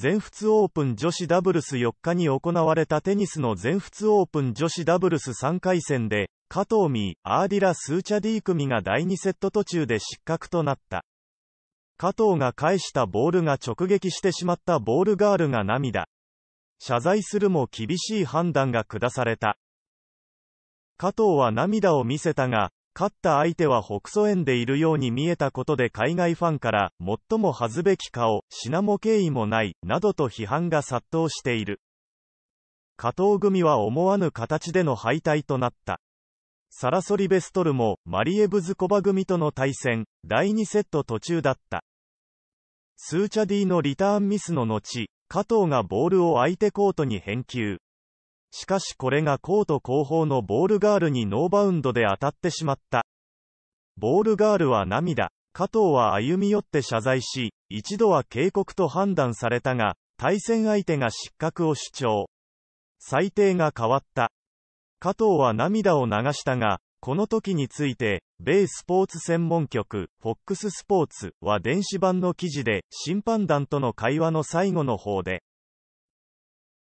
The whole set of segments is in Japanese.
全仏オープン女子ダブルス4日に行われたテニスの全仏オープン女子ダブルス3回戦で、加藤美、アーディラ・スーチャディ組が第2セット途中で失格となった。加藤が返したボールが直撃してしまったボールガールが涙。謝罪するも厳しい判断が下された。加藤は涙を見せたが、勝った相手は北蘇園でいるように見えたことで海外ファンから、最も恥ずべき顔、品も敬意もない、などと批判が殺到している。加藤組は思わぬ形での敗退となった。サラソリベストルも、マリエブズコバ組との対戦、第2セット途中だった。スーチャディのリターンミスの後、加藤がボールを相手コートに返球。しかしこれがコート後方のボールガールにノーバウンドで当たってしまった。ボールガールは涙。加藤は歩み寄って謝罪し、一度は警告と判断されたが、対戦相手が失格を主張。裁定が変わった。加藤は涙を流したが、この時について、米スポーツ専門局、FOX スポーツは電子版の記事で、審判団との会話の最後の方で、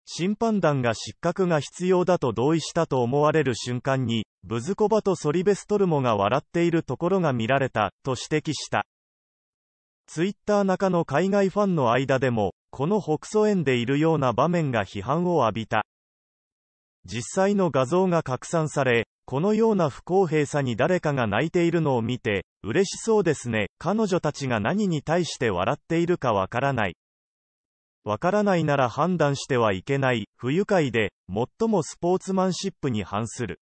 審判団が失格が必要だと同意したと思われる瞬間に、ブズコバとソリベストルモが笑っているところが見られた、と指摘した。ツイッター中の海外ファンの間でも、この北斎園でいるような場面が批判を浴びた。実際の画像が拡散され、このような不公平さに誰かが泣いているのを見て、嬉しそうですね、彼女たちが何に対して笑っているかわからない。わからないなら判断してはいけない、不愉快で、最もスポーツマンシップに反する。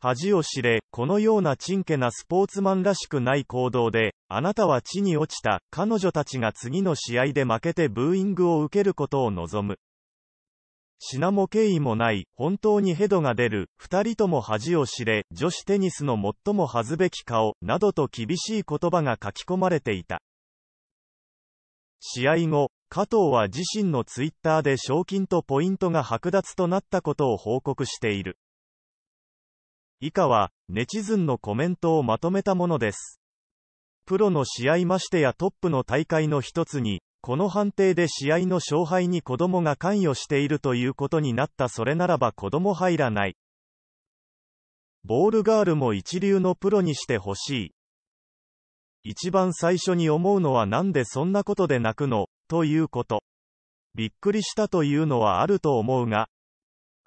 恥を知れ、このようなちんけなスポーツマンらしくない行動で、あなたは地に落ちた、彼女たちが次の試合で負けてブーイングを受けることを望む。品も敬意もない、本当にヘドが出る、二人とも恥を知れ、女子テニスの最も恥ずべき顔、などと厳しい言葉が書き込まれていた。試合後、加藤は自身のツイッターで賞金とポイントが剥奪となったことを報告している。以下は、ネチズンのコメントをまとめたものです。プロの試合ましてやトップの大会の一つに、この判定で試合の勝敗に子供が関与しているということになったそれならば子供入らない。ボールガールも一流のプロにしてほしい。一番最初に思うのはなんでそんなことで泣くのということ。びっくりしたというのはあると思うが、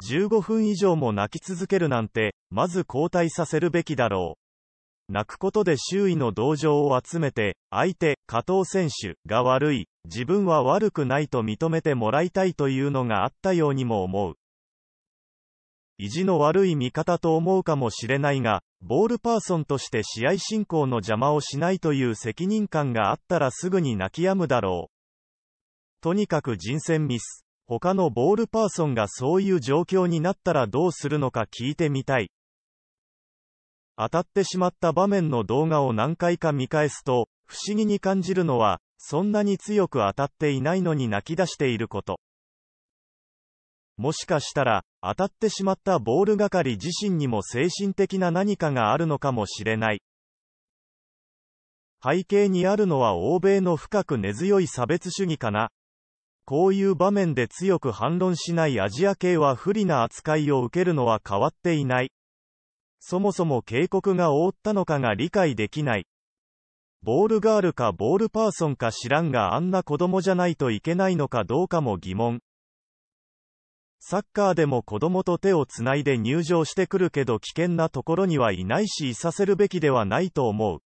15分以上も泣き続けるなんて、まず交代させるべきだろう。泣くことで周囲の同情を集めて、相手、加藤選手が悪い、自分は悪くないと認めてもらいたいというのがあったようにも思う。意地の悪い味方と思うかもしれないが、ボールパーソンとして試合進行の邪魔をしないという責任感があったらすぐに泣き止むだろう。とにかく人選ミス。他のボールパーソンがそういう状況になったらどうするのか聞いてみたい。当たってしまった場面の動画を何回か見返すと、不思議に感じるのは、そんなに強く当たっていないのに泣き出していること。もしかしたら、当たってしまったボール係自身にも精神的な何かがあるのかもしれない。背景にあるのは欧米の深く根強い差別主義かな。こういう場面で強く反論しないアジア系は不利な扱いを受けるのは変わっていない。そもそも警告が覆ったのかが理解できない。ボールガールかボールパーソンか知らんがあんな子供じゃないといけないのかどうかも疑問。サッカーでも子供と手をつないで入場してくるけど危険なところにはいないしいさせるべきではないと思う。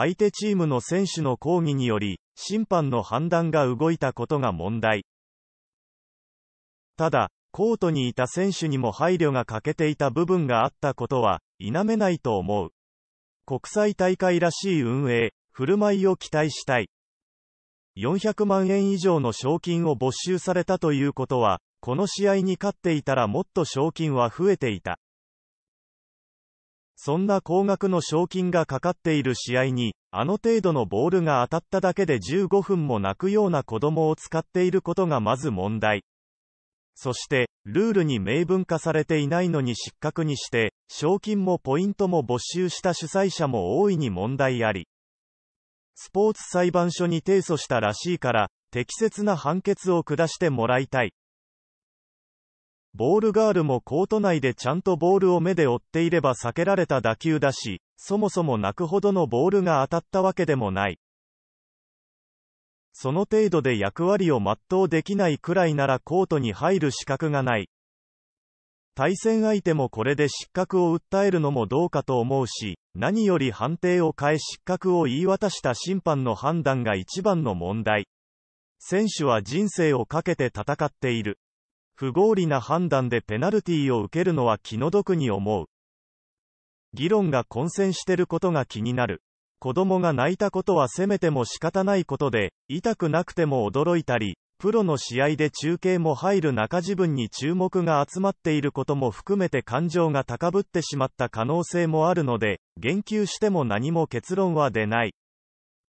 相手チームの選手の抗議により、審判の判断が動いたことが問題。ただ、コートにいた選手にも配慮が欠けていた部分があったことは、否めないと思う。国際大会らしい運営、振る舞いを期待したい。400万円以上の賞金を没収されたということは、この試合に勝っていたらもっと賞金は増えていた。そんな高額の賞金がかかっている試合に、あの程度のボールが当たっただけで15分も泣くような子供を使っていることがまず問題。そして、ルールに明文化されていないのに失格にして、賞金もポイントも没収した主催者も大いに問題あり。スポーツ裁判所に提訴したらしいから、適切な判決を下してもらいたい。ボールガールもコート内でちゃんとボールを目で追っていれば避けられた打球だし、そもそも泣くほどのボールが当たったわけでもない。その程度で役割を全うできないくらいならコートに入る資格がない。対戦相手もこれで失格を訴えるのもどうかと思うし、何より判定を変え失格を言い渡した審判の判断が一番の問題。選手は人生をかけて戦っている。不合理な判断でペナルティーを受けるのは気の毒に思う。議論が混戦してることが気になる。子供が泣いたことはせめても仕方ないことで、痛くなくても驚いたり、プロの試合で中継も入る中自分に注目が集まっていることも含めて感情が高ぶってしまった可能性もあるので、言及しても何も結論は出ない。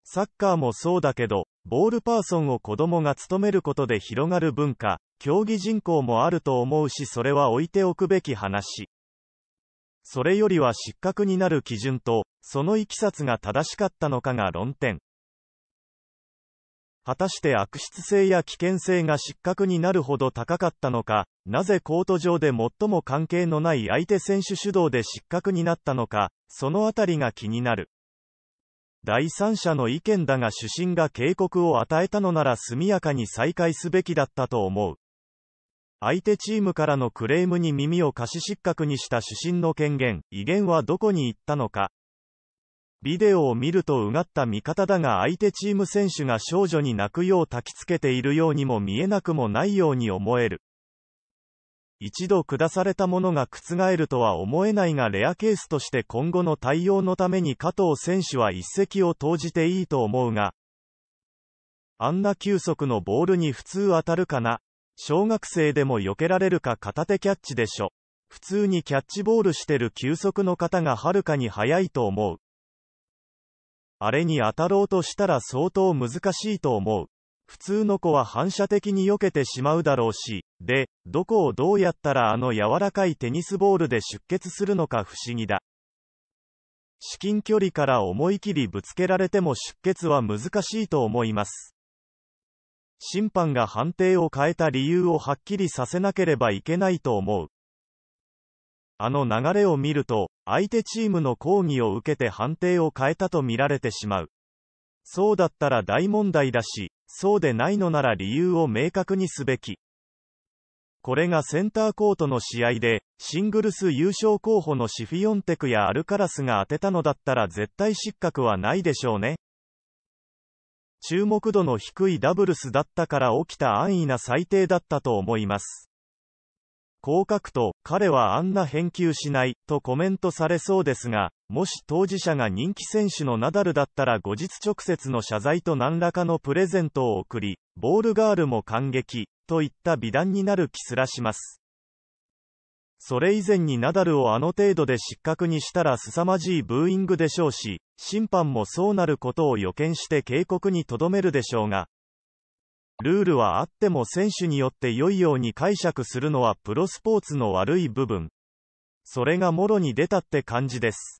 サッカーもそうだけど、ボールパーソンを子供が務めることで広がる文化、競技人口もあると思うしそれは置いておくべき話。それよりは失格になる基準と、そのいきさつが正しかったのかが論点。果たして悪質性や危険性が失格になるほど高かったのか、なぜコート上で最も関係のない相手選手主導で失格になったのか、そのあたりが気になる。第三者の意見だが主審が警告を与えたのなら速やかに再開すべきだったと思う。相手チームからのクレームに耳を貸し失格にした主審の権限、威厳はどこに行ったのか。ビデオを見るとうがった味方だが相手チーム選手が少女に泣くよう焚きつけているようにも見えなくもないように思える。一度下されたものが覆るとは思えないがレアケースとして今後の対応のために加藤選手は一石を投じていいと思うが、あんな球速のボールに普通当たるかな。小学生でも避けられるか片手キャッチでしょ。普通にキャッチボールしてる球速の方がはるかに速いと思う。あれに当たろうとしたら相当難しいと思う。普通の子は反射的に避けてしまうだろうし、で、どこをどうやったらあの柔らかいテニスボールで出血するのか不思議だ。至近距離から思い切りぶつけられても出血は難しいと思います。審判が判定を変えた理由をはっきりさせなければいけないと思う。あの流れを見ると、相手チームの抗議を受けて判定を変えたと見られてしまう。そうだったら大問題だし、そうでないのなら理由を明確にすべき。これがセンターコートの試合で、シングルス優勝候補のシフィオンテクやアルカラスが当てたのだったら絶対失格はないでしょうね。注目度の低いダブルスだったから起きた安易な裁定だったと思います。こう書くと、彼はあんな返球しない、とコメントされそうですが、もし当事者が人気選手のナダルだったら後日直接の謝罪と何らかのプレゼントを送り、ボールガールも感激、といった美談になる気すらします。それ以前にナダルをあの程度で失格にしたら凄まじいブーイングでしょうし、審判もそうなることを予見して警告にとどめるでしょうが、ルールはあっても選手によって良いように解釈するのはプロスポーツの悪い部分。それがもろに出たって感じです。